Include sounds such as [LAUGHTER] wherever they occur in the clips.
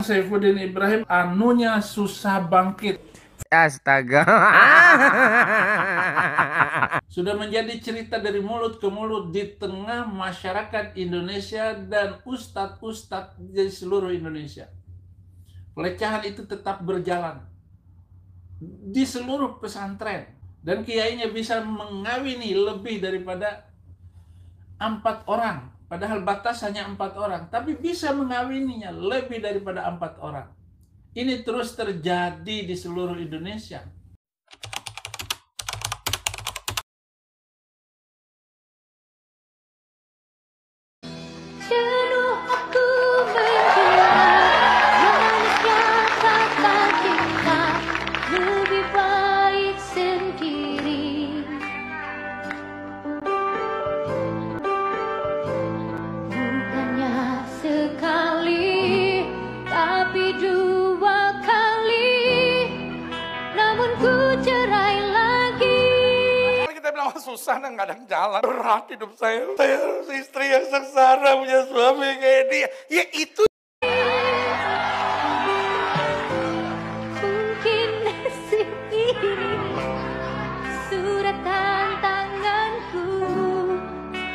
Saifuddin Ibrahim anunya susah bangkit. Astaga. [LAUGHS] Sudah menjadi cerita dari mulut ke mulut di tengah masyarakat Indonesia dan ustadz-ustadz di seluruh Indonesia. Pelecehan itu tetap berjalan di seluruh pesantren dan kiainya bisa mengawini lebih daripada empat orang Padahal batas hanya empat orang, tapi bisa mengawininya lebih daripada empat orang. Ini terus terjadi di seluruh Indonesia. susah dan kadang jalan. Berat hidup saya. Saya harus istri yang sengsara punya suami kayak dia. Ya itu. Mungkin segini surat tantanganku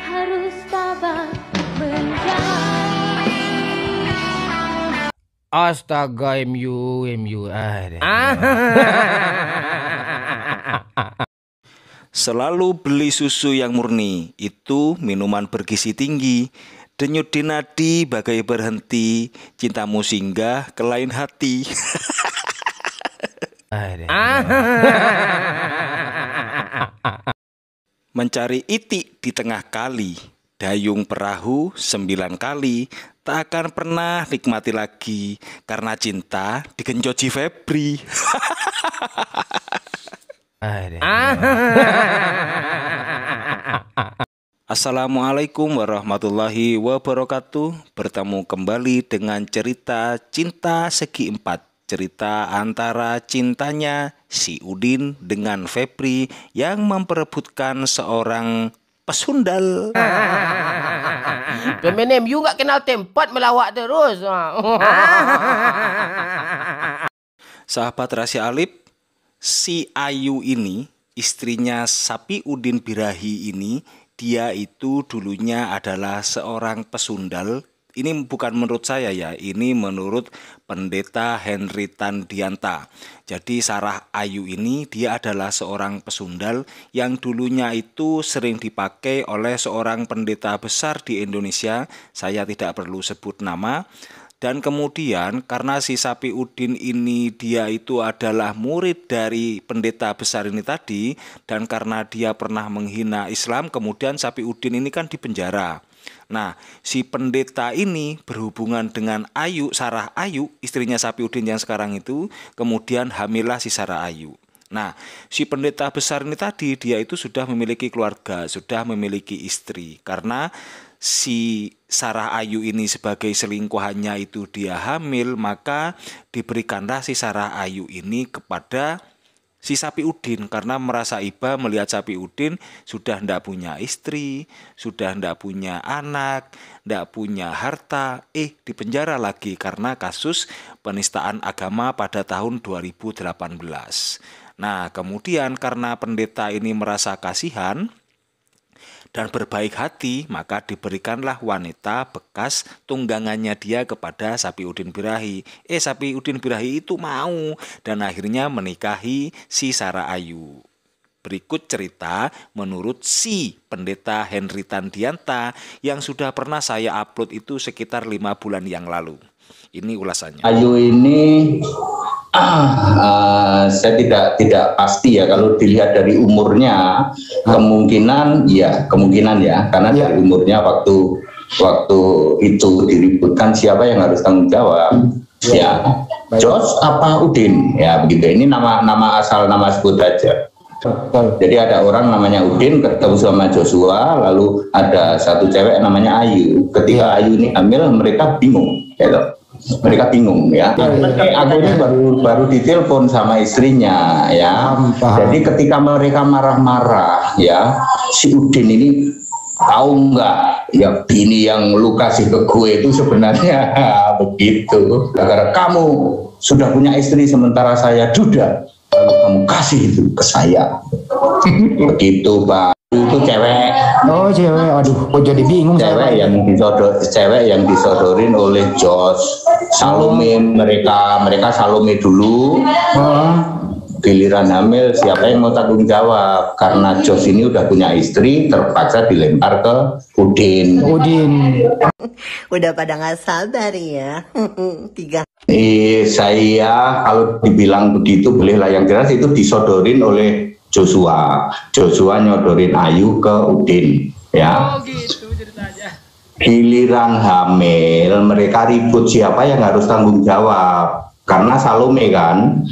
harus tabah Astaga MU, MU. Ah. [LAUGHS] Selalu beli susu yang murni, itu minuman bergizi tinggi. Denyut di bagai berhenti, cintamu singgah ke lain hati. [LAUGHS] Ah, [LAUGHS] Mencari itik di tengah kali, dayung perahu sembilan kali, tak akan pernah nikmati lagi karena cinta digenjoji Febri. [LAUGHS] Ah. [LAUGHS] Assalamualaikum warahmatullahi wabarakatuh. Bertemu kembali dengan cerita cinta segi empat. Cerita antara cintanya si Udin dengan Febri yang memperebutkan seorang pesundal. Pemenem, [LAUGHS] you nggak kenal tempat melawak terus. [LAUGHS] Sahabat rahasia Alip, si Ayu ini, istrinya Sapi Udin Birahi ini, dia itu dulunya adalah seorang pesundal. Ini bukan menurut saya ya, ini menurut pendeta Henry Tandianta. Jadi Sarah Ayu ini dia adalah seorang pesundal yang dulunya itu sering dipakai oleh seorang pendeta besar di Indonesia. Saya tidak perlu sebut nama dan kemudian karena si Sapi Udin ini dia itu adalah murid dari pendeta besar ini tadi dan karena dia pernah menghina Islam kemudian Sapi Udin ini kan dipenjara. Nah, si pendeta ini berhubungan dengan Ayu, Sarah Ayu, istrinya Sapi Udin yang sekarang itu, kemudian hamilah si Sarah Ayu. Nah, si pendeta besar ini tadi dia itu sudah memiliki keluarga, sudah memiliki istri karena si Sarah Ayu ini sebagai selingkuhannya itu dia hamil, maka diberikanlah si Sarah Ayu ini kepada si sapi udin karena merasa iba melihat sapi udin sudah tidak punya istri, sudah tidak punya anak, tidak punya harta, eh dipenjara lagi karena kasus penistaan agama pada tahun 2018. Nah, kemudian karena pendeta ini merasa kasihan dan berbaik hati, maka diberikanlah wanita bekas tunggangannya dia kepada sapi udin Birahi. Eh, sapi udin Birahi itu mau dan akhirnya menikahi si Sara Ayu. Berikut cerita menurut si pendeta Henry Tandianta yang sudah pernah saya upload itu sekitar lima bulan yang lalu. Ini ulasannya. Ayu ini uh, saya tidak tidak pasti ya kalau dilihat dari umurnya kemungkinan ya kemungkinan ya karena ya. dari umurnya waktu waktu itu diributkan siapa yang harus tanggung jawab hmm. ya, ya. apa Udin ya begitu ini nama nama asal nama sebut aja Jadi ada orang namanya Udin ketemu sama Joshua, lalu ada satu cewek namanya Ayu. Ketika iya. Ayu ini hamil, mereka bingung, gitu mereka bingung ya. Iya, iya. Tapi aku ini baru baru ditelepon sama istrinya ya. Hmm, paham. Jadi ketika mereka marah-marah ya, si Udin ini tahu nggak ya bini yang lu kasih ke gue itu sebenarnya [LAUGHS] begitu. agar kamu sudah punya istri sementara saya duda. kamu kasih itu ke saya. [LAUGHS] begitu, Pak itu cewek oh cewek aduh kok jadi bingung cewek yang disodor cewek yang disodorin oleh Jos Salome oh. mereka mereka Salome dulu oh. giliran hamil siapa yang mau tanggung jawab karena Jos ini udah punya istri terpaksa dilempar ke Udin Udin udah pada nggak sabar ya [LAUGHS] tiga eh saya kalau dibilang begitu bolehlah yang jelas itu disodorin oleh Joshua. Joshua nyodorin Ayu ke Udin, ya. Oh gitu ceritanya. Giliran hamil, mereka ribut siapa yang harus tanggung jawab. Karena Salome kan,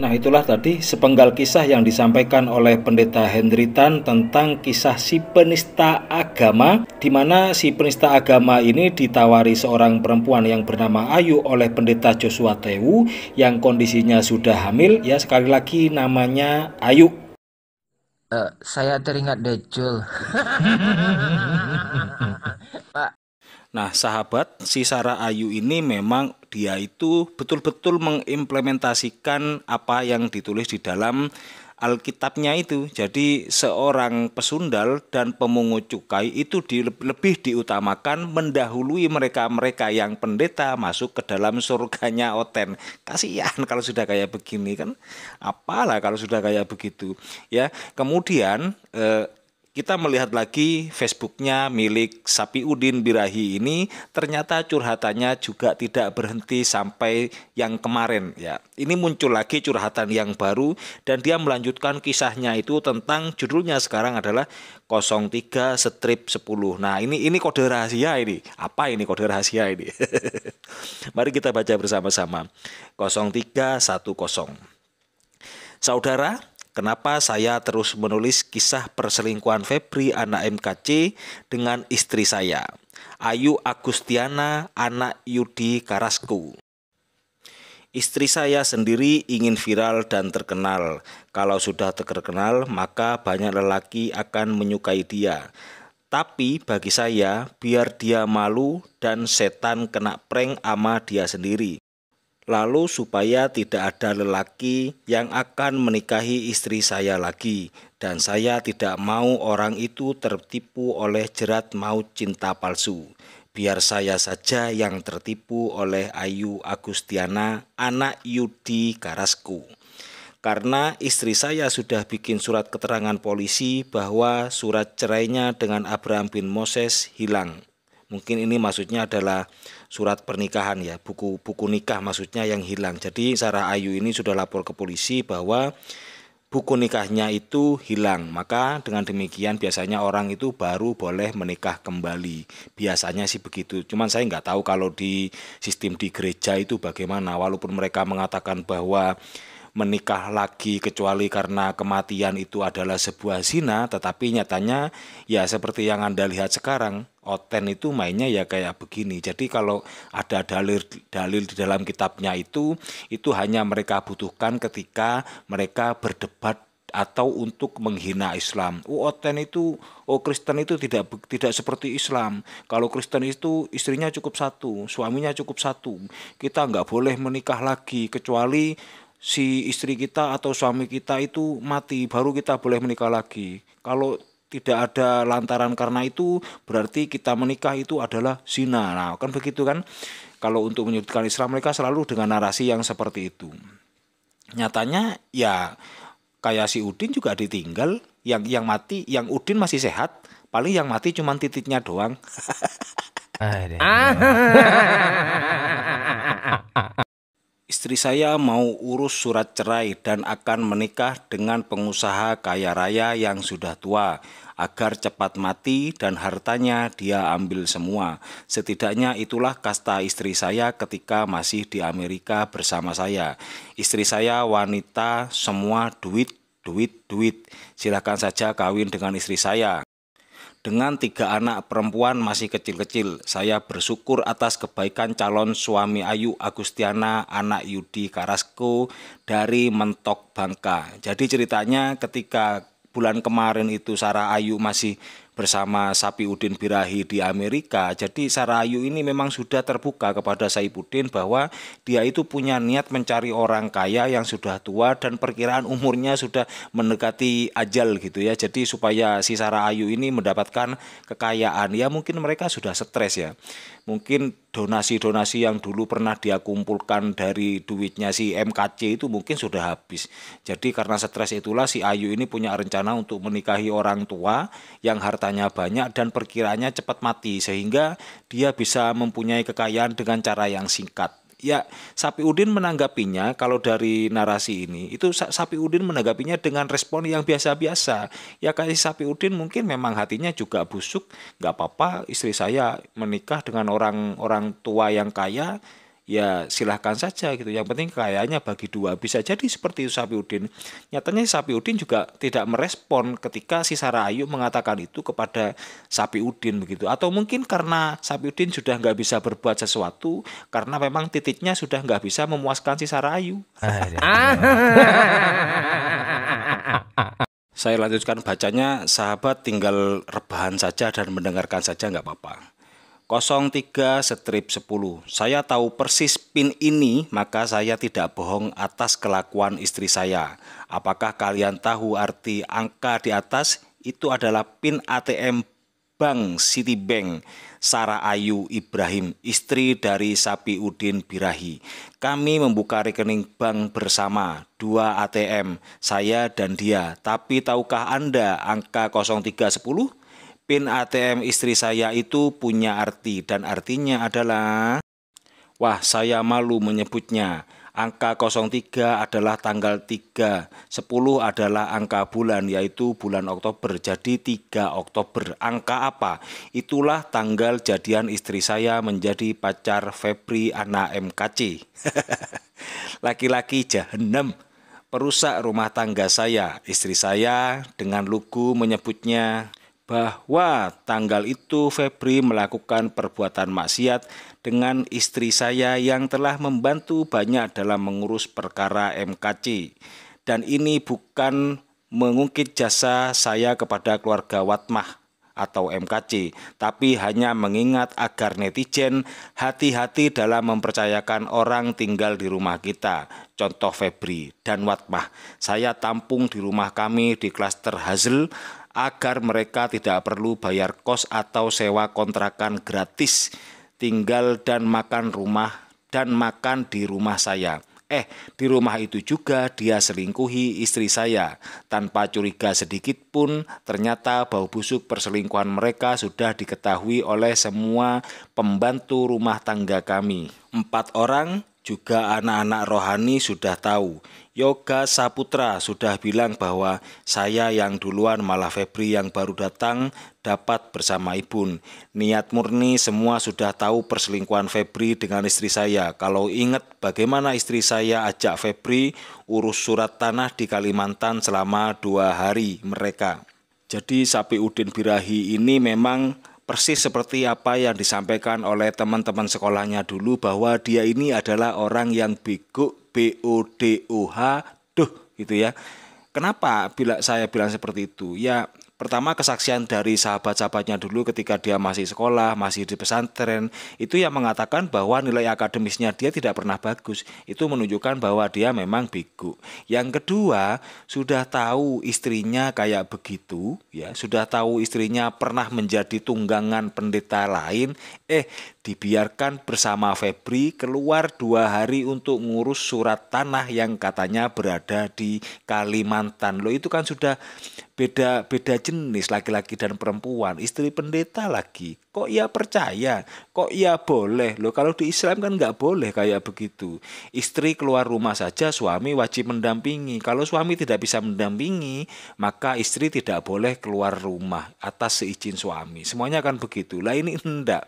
Nah itulah tadi sepenggal kisah yang disampaikan oleh pendeta Henry Tan tentang kisah si penista agama di mana si penista agama ini ditawari seorang perempuan yang bernama Ayu oleh pendeta Joshua Tewu yang kondisinya sudah hamil ya sekali lagi namanya Ayu uh, saya teringat Dejul [LAUGHS] Nah, sahabat, si Sarah Ayu ini memang dia itu betul-betul mengimplementasikan apa yang ditulis di dalam Alkitabnya itu. Jadi seorang pesundal dan pemungut cukai itu di, lebih diutamakan mendahului mereka-mereka yang pendeta masuk ke dalam surganya Oten. Kasihan kalau sudah kayak begini kan. Apalah kalau sudah kayak begitu. Ya, kemudian eh, kita melihat lagi Facebooknya milik Sapi Udin Birahi ini ternyata curhatannya juga tidak berhenti sampai yang kemarin ya. Ini muncul lagi curhatan yang baru dan dia melanjutkan kisahnya itu tentang judulnya sekarang adalah 03 strip 10. Nah, ini ini kode rahasia ini. Apa ini kode rahasia ini? [LAUGHS] Mari kita baca bersama-sama. 0310. Saudara, Kenapa saya terus menulis kisah perselingkuhan Febri anak MKC dengan istri saya, Ayu Agustiana anak Yudi Karasku. Istri saya sendiri ingin viral dan terkenal. Kalau sudah terkenal, maka banyak lelaki akan menyukai dia. Tapi bagi saya, biar dia malu dan setan kena prank ama dia sendiri lalu supaya tidak ada lelaki yang akan menikahi istri saya lagi, dan saya tidak mau orang itu tertipu oleh jerat maut cinta palsu. Biar saya saja yang tertipu oleh Ayu Agustiana, anak Yudi Karasku. Karena istri saya sudah bikin surat keterangan polisi bahwa surat cerainya dengan Abraham bin Moses hilang Mungkin ini maksudnya adalah surat pernikahan ya, buku-buku nikah maksudnya yang hilang. Jadi Sarah Ayu ini sudah lapor ke polisi bahwa buku nikahnya itu hilang. Maka dengan demikian biasanya orang itu baru boleh menikah kembali. Biasanya sih begitu. Cuman saya nggak tahu kalau di sistem di gereja itu bagaimana. Walaupun mereka mengatakan bahwa menikah lagi kecuali karena kematian itu adalah sebuah zina, tetapi nyatanya ya seperti yang Anda lihat sekarang, Oten itu mainnya ya kayak begini. Jadi kalau ada dalil dalil di dalam kitabnya itu itu hanya mereka butuhkan ketika mereka berdebat atau untuk menghina Islam. Oh Oten itu, oh Kristen itu tidak tidak seperti Islam. Kalau Kristen itu istrinya cukup satu, suaminya cukup satu. Kita nggak boleh menikah lagi kecuali si istri kita atau suami kita itu mati baru kita boleh menikah lagi. Kalau tidak ada lantaran karena itu berarti kita menikah itu adalah zina. Nah, kan begitu kan? Kalau untuk menyudutkan Islam mereka selalu dengan narasi yang seperti itu. Nyatanya ya kayak si Udin juga ditinggal, yang yang mati, yang Udin masih sehat, paling yang mati cuma titiknya doang. [LAUGHS] [LAUGHS] Istri saya mau urus surat cerai dan akan menikah dengan pengusaha kaya raya yang sudah tua agar cepat mati dan hartanya dia ambil semua. Setidaknya itulah kasta istri saya ketika masih di Amerika bersama saya. Istri saya wanita semua duit duit duit. Silahkan saja kawin dengan istri saya dengan tiga anak perempuan masih kecil-kecil. Saya bersyukur atas kebaikan calon suami Ayu Agustiana, anak Yudi Karasko dari Mentok Bangka. Jadi ceritanya ketika bulan kemarin itu Sarah Ayu masih bersama Sapi Udin Birahi di Amerika. Jadi Sarayu ini memang sudah terbuka kepada Putin bahwa dia itu punya niat mencari orang kaya yang sudah tua dan perkiraan umurnya sudah mendekati ajal gitu ya. Jadi supaya si Sarayu ini mendapatkan kekayaan ya mungkin mereka sudah stres ya. Mungkin donasi-donasi yang dulu pernah dia kumpulkan dari duitnya si MKC itu mungkin sudah habis. Jadi karena stres itulah si Ayu ini punya rencana untuk menikahi orang tua yang harta hartanya banyak dan perkiranya cepat mati sehingga dia bisa mempunyai kekayaan dengan cara yang singkat. Ya, Sapi Udin menanggapinya kalau dari narasi ini itu Sapi Udin menanggapinya dengan respon yang biasa-biasa. Ya kali Sapi Udin mungkin memang hatinya juga busuk, nggak apa-apa istri saya menikah dengan orang orang tua yang kaya ya silahkan saja gitu. Yang penting kayaknya bagi dua. Bisa jadi seperti itu udin Nyatanya sapi udin juga tidak merespon ketika si Sarayu mengatakan itu kepada sapi udin begitu. Atau mungkin karena sapi udin sudah nggak bisa berbuat sesuatu karena memang titiknya sudah nggak bisa memuaskan si Sarayu. Ah. Saya lanjutkan bacanya, sahabat tinggal rebahan saja dan mendengarkan saja nggak apa-apa. 03 strip 10. Saya tahu persis pin ini, maka saya tidak bohong atas kelakuan istri saya. Apakah kalian tahu arti angka di atas? Itu adalah pin ATM Bank Citibank Sarah Ayu Ibrahim, istri dari Sapi Udin Birahi. Kami membuka rekening bank bersama, dua ATM, saya dan dia. Tapi tahukah Anda angka 0310? PIN ATM istri saya itu punya arti dan artinya adalah Wah, saya malu menyebutnya. Angka 03 adalah tanggal 3, 10 adalah angka bulan yaitu bulan Oktober. Jadi 3 Oktober. Angka apa? Itulah tanggal jadian istri saya menjadi pacar Febri anak MKC. [LAUGHS] Laki-laki jahenem perusak rumah tangga saya. Istri saya dengan lugu menyebutnya bahwa tanggal itu Febri melakukan perbuatan maksiat dengan istri saya yang telah membantu banyak dalam mengurus perkara MKC. Dan ini bukan mengungkit jasa saya kepada keluarga Watmah atau MKC, tapi hanya mengingat agar netizen hati-hati dalam mempercayakan orang tinggal di rumah kita. Contoh Febri dan Watmah. Saya tampung di rumah kami di klaster Hazel agar mereka tidak perlu bayar kos atau sewa kontrakan gratis, tinggal dan makan rumah dan makan di rumah saya. Eh, di rumah itu juga dia selingkuhi istri saya. Tanpa curiga sedikit pun, ternyata bau busuk perselingkuhan mereka sudah diketahui oleh semua pembantu rumah tangga kami. Empat orang juga anak-anak rohani sudah tahu. Yoga Saputra sudah bilang bahwa saya yang duluan malah Febri yang baru datang dapat bersama Ibun. Niat murni semua sudah tahu perselingkuhan Febri dengan istri saya. Kalau ingat bagaimana istri saya ajak Febri urus surat tanah di Kalimantan selama dua hari mereka. Jadi Sapi Udin Birahi ini memang persis seperti apa yang disampaikan oleh teman-teman sekolahnya dulu bahwa dia ini adalah orang yang bego B O D O H duh gitu ya. Kenapa bila saya bilang seperti itu? Ya pertama kesaksian dari sahabat-sahabatnya dulu ketika dia masih sekolah, masih di pesantren, itu yang mengatakan bahwa nilai akademisnya dia tidak pernah bagus. Itu menunjukkan bahwa dia memang bigu. Yang kedua, sudah tahu istrinya kayak begitu, ya, sudah tahu istrinya pernah menjadi tunggangan pendeta lain, eh dibiarkan bersama Febri keluar dua hari untuk ngurus surat tanah yang katanya berada di Kalimantan. Loh itu kan sudah beda beda jenis laki-laki dan perempuan, istri pendeta lagi. Kok ia percaya? Kok ia boleh? Loh kalau di Islam kan nggak boleh kayak begitu. Istri keluar rumah saja suami wajib mendampingi. Kalau suami tidak bisa mendampingi, maka istri tidak boleh keluar rumah atas seizin suami. Semuanya kan begitu. Lah ini enggak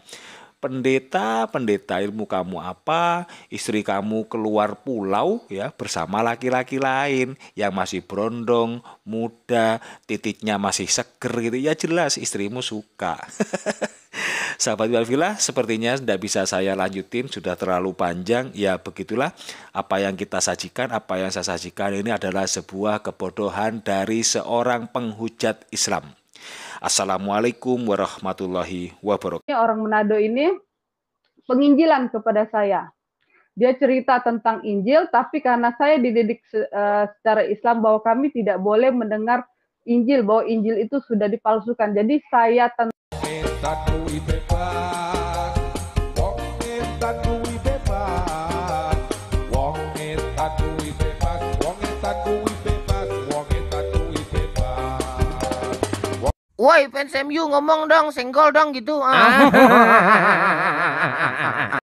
pendeta, pendeta ilmu kamu apa, istri kamu keluar pulau ya bersama laki-laki lain yang masih berondong, muda, titiknya masih seger gitu. Ya jelas istrimu suka. [LAUGHS] Sahabat Walfilah, sepertinya tidak bisa saya lanjutin, sudah terlalu panjang. Ya begitulah, apa yang kita sajikan, apa yang saya sajikan ini adalah sebuah kebodohan dari seorang penghujat Islam. Assalamualaikum warahmatullahi wabarakatuh. Orang Manado ini penginjilan kepada saya. Dia cerita tentang Injil, tapi karena saya dididik eh, secara Islam bahwa kami tidak boleh mendengar Injil, bahwa Injil itu sudah dipalsukan. Jadi saya tentang Woi fans MU ngomong dong, senggol dong gitu. Ah. ah. [LAUGHS]